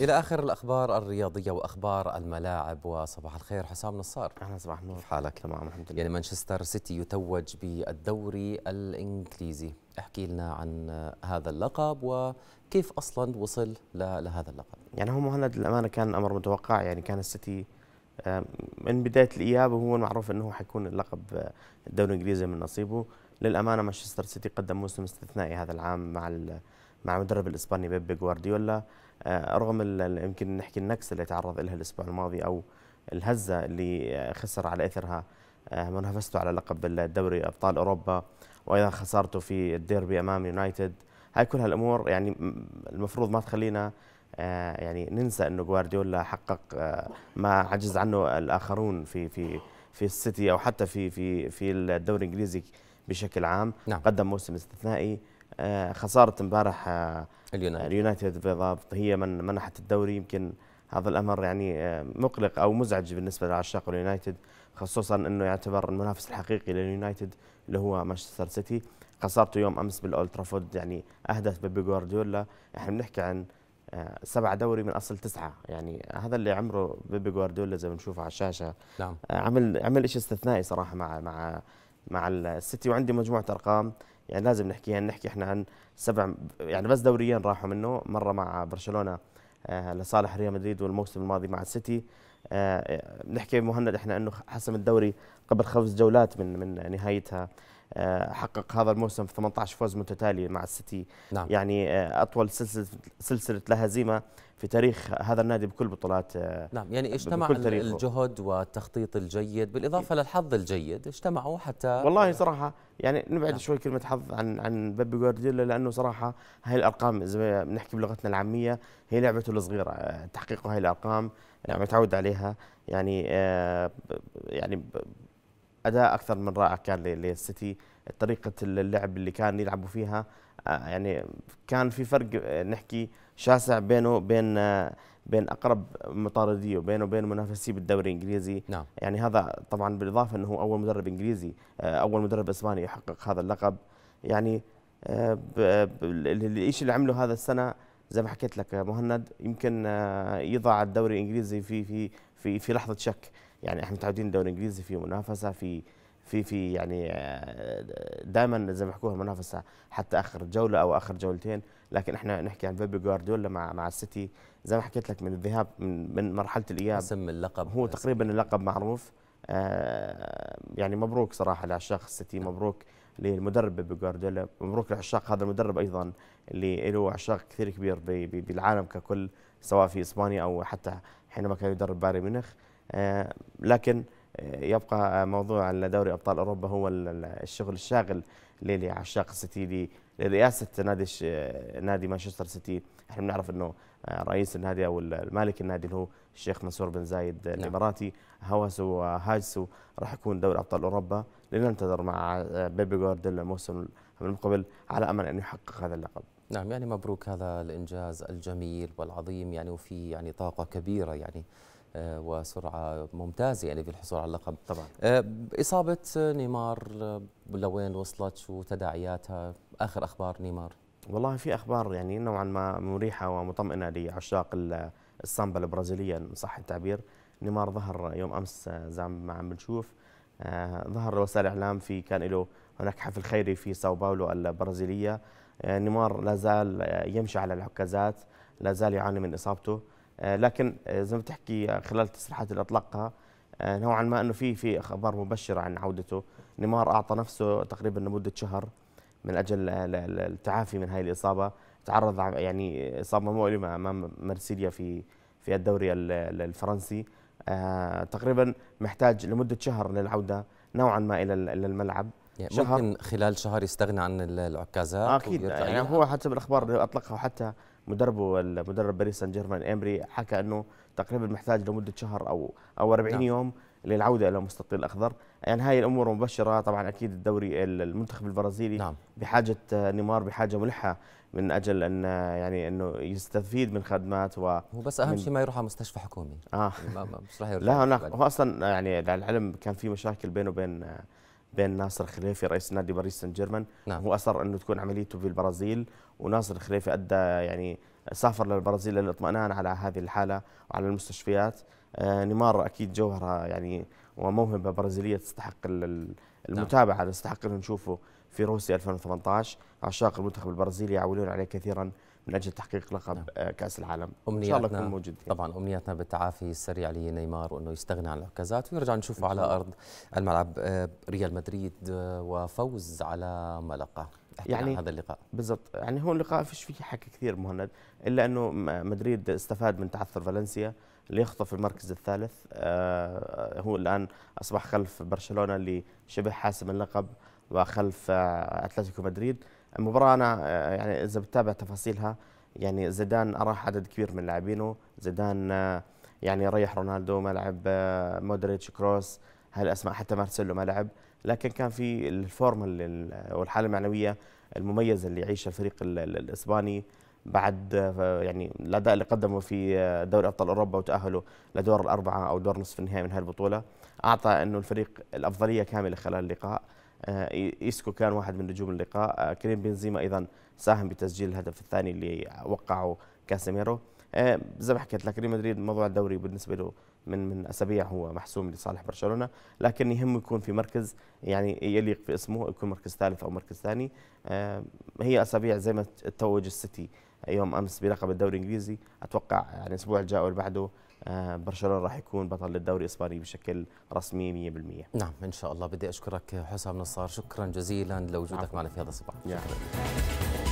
الى اخر الاخبار الرياضيه واخبار الملاعب وصباح الخير حسام نصار اهلا صباح النور كيف حالك تمام الحمد يعني لله يعني مانشستر سيتي يتوج بالدوري الانجليزي احكي لنا عن هذا اللقب وكيف اصلا وصل لهذا اللقب يعني هو مهند للامانه كان امر متوقع يعني كان السيتي من بدايه الاياب وهو معروف انه حيكون اللقب الدوري الانجليزي من نصيبه للامانه مانشستر سيتي قدم موسم استثنائي هذا العام مع مع المدرب الاسباني بيب جوارديولا آه، رغم يمكن نحكي النكسه اللي تعرض لها الاسبوع الماضي او الهزه اللي آه، خسر على اثرها آه، منافسته على لقب الدوري ابطال اوروبا وايضا خسارته في الديربي امام يونايتد هاي كل هالامور يعني المفروض ما تخلينا يعني ننسى انه جوارديولا حقق ما عجز عنه الاخرون في في في السيتي او حتى في في في الدوري الانجليزي بشكل عام نعم. قدم موسم استثنائي آه، خساره امبارح آه، اليونايتد بالضبط هي من منحت الدوري يمكن هذا الامر يعني آه، مقلق او مزعج بالنسبه لعشاق اليونايتد خصوصا انه يعتبر المنافس الحقيقي لليونايتد اللي هو مانشستر سيتي خسارته يوم امس بالاولد فود يعني اهدف بيبي جوارديولا احنا بنحكي عن سبع دوري من اصل تسعة يعني هذا اللي عمره بيبي جوارديولا زي ما بنشوفه على الشاشه نعم عمل عمل شيء استثنائي صراحه مع مع مع السيتي وعندي مجموعه ارقام يعني لازم نحكيها نحكي احنا عن سبع يعني بس دوريين راحوا منه مره مع برشلونه آه، لصالح ريال مدريد والموسم الماضي مع السيتي آه، آه، نحكي مهند احنا انه حسم الدوري قبل خمس جولات من من نهايتها آه، حقق هذا الموسم 18 فوز متتالي مع السيتي نعم. يعني آه، اطول سلسله سلسله لا هزيمه في تاريخ هذا النادي بكل بطولات آه، نعم يعني اجتمع الجهد والتخطيط الجيد بالاضافه للحظ الجيد اجتمعوا حتى والله صراحه يعني نبعد نعم. شوي كلمه حظ عن عن بيبي جوارديولا لانه صراحه هاي الارقام زي ما بنحكي بلغتنا العاميه هي لعبته الصغيره تحقيق هاي الارقام نعم. متعود عليها يعني يعني اداء اكثر من رائع كان للسيتي طريقه اللعب اللي كان يلعبوا فيها آه، يعني كان في فرق آه، نحكي شاسع بينه بين آه، بين اقرب مطارديه وبينه وبين منافسيه بالدوري الانجليزي نعم. يعني هذا طبعا بالاضافه انه هو اول مدرب انجليزي اول مدرب اسباني يحقق هذا اللقب يعني الشيء اللي عمله هذا السنه زي ما حكيت لك مهند يمكن يضع الدوري الانجليزي في في في في لحظه شك يعني احنا متعودين الدوري الانجليزي في منافسه في في في يعني آه، دائما زي ما حكوها منافسه حتى اخر جوله او اخر جولتين لكن احنا نحكي عن بيبي جوارديولا مع مع السيتي زي ما حكيت لك من الذهاب من, من مرحله الاياب اسم اللقب هو تقريبا اللقب معروف آه، يعني مبروك صراحه لعشاق السيتي نعم. مبروك للمدرب بيبي جوارديولا مبروك لعشاق هذا المدرب ايضا اللي له عشاق كثير كبير بالعالم ككل سواء في اسبانيا او حتى حينما كان يدرب بايرن ميونخ آه، لكن آه، يبقى موضوع دوري ابطال اوروبا هو الشغل الشاغل لعشاق السيتي لرئاسه نادي نادي مانشستر سيتي احنا بنعرف انه آه، رئيس النادي او المالك النادي اللي هو الشيخ منصور بن زايد نعم. الاماراتي هوسه وهاجسه راح يكون دوري ابطال اوروبا لننتظر مع بيبي جوارديولا الموسم المقبل على امل ان يحقق هذا اللقب نعم يعني مبروك هذا الانجاز الجميل والعظيم يعني وفي يعني طاقه كبيره يعني آه، وسرعه ممتازه يعني في الحصول على اللقب طبعا آه، اصابه نيمار آه، لوين وصلت شو تداعياتها اخر اخبار نيمار والله في اخبار يعني نوعا ما مريحه ومطمئنه لعشاق السامبا البرازيليه ان صح التعبير نيمار ظهر يوم امس زي ما عم بنشوف ظهر وسائل الاعلام في كان له هناك حفل خيري في ساو باولو البرازيليه نيمار لا زال يمشي على العكازات لا زال يعاني من اصابته آه، لكن آه، زي ما تحكي آه، خلال التصريحات اللي اطلقها نوعا ما انه في في اخبار مبشره عن عودته نيمار اعطى نفسه تقريبا لمده شهر من اجل التعافي من هذه الاصابه تعرض يعني اصابه مؤلمه امام مرسيليا في في الدوري الفرنسي تقريبا محتاج لمده شهر للعوده نوعا ما الى الملعب يعني شهر ممكن خلال شهر يستغنى عن العكازات اكيد يعني هو حتى بالاخبار اللي اطلقها وحتى مدربه المدرب باريس سان جيرمان امري حكى انه تقريبا محتاج لمده شهر او او 40 نعم. يوم للعوده الى مستطيل الاخضر يعني هاي الامور مبشره طبعا اكيد الدوري المنتخب البرازيلي نعم. بحاجه نيمار بحاجه ملحه من اجل ان يعني انه يستفيد من خدمات و هو بس اهم شيء ما يروح على مستشفى حكومي اه يعني مش راح يروح لا هو اصلا يعني للعلم كان في مشاكل بينه وبين بين ناصر خليفي رئيس نادي باريس سان جيرمان نعم. هو اصر انه تكون عمليته في البرازيل وناصر خليفي ادى يعني سافر للبرازيل للاطمئنان على هذه الحاله وعلى المستشفيات آه، نيمار اكيد جوهره يعني وموهبه برازيليه تستحق نعم. المتابعه تستحق انه نشوفه في روسيا 2018 عشاق المنتخب البرازيلي يعولون عليه كثيرا من اجل تحقيق لقب نعم. آه، كاس العالم ان شاء الله يكون موجود يعني. طبعا امنياتنا بالتعافي السريع لنيمار وانه يستغني عن العكازات ونرجع نشوفه على ارض الملعب آه، ريال مدريد آه، وفوز على ملقا يعني عن هذا اللقاء بالضبط يعني هو اللقاء فيش فيه حكي كثير مهند الا انه مدريد استفاد من تعثر فالنسيا ليخطف المركز الثالث آه هو الان اصبح خلف برشلونه اللي شبه حاسم اللقب وخلف آه اتلتيكو مدريد المباراه انا آه، يعني اذا بتتابع تفاصيلها يعني زيدان أراح عدد كبير من لاعبينه زيدان آه، يعني ريح رونالدو ما لعب آه، مودريتش كروس هالاسماء حتى مارسيلو ما لعب لكن كان في الفورمه والحاله المعنويه المميزه اللي يعيشها الفريق الاسباني بعد يعني الاداء اللي قدمه في دوري ابطال اوروبا وتاهله لدور الاربعه او دور نصف النهائي من هذه البطوله اعطى انه الفريق الافضليه كامله خلال اللقاء آه، ايسكو كان واحد من نجوم اللقاء آه، كريم بنزيما ايضا ساهم بتسجيل الهدف الثاني اللي وقعه كاسيميرو آه، زي ما حكيت لك ريال مدريد موضوع الدوري بالنسبه له من من اسابيع هو محسوم لصالح برشلونه لكن يهمه يكون في مركز يعني يليق في اسمه يكون مركز ثالث او مركز ثاني هي اسابيع زي ما توج السيتي يوم امس بلقب الدوري الانجليزي اتوقع يعني الاسبوع الجاي واللي بعده آه، برشلونه راح يكون بطل الدوري الاسباني بشكل رسمي 100% نعم ان شاء الله بدي اشكرك حسام نصار شكرا جزيلا لوجودك معنا في هذا الصباح شكرا.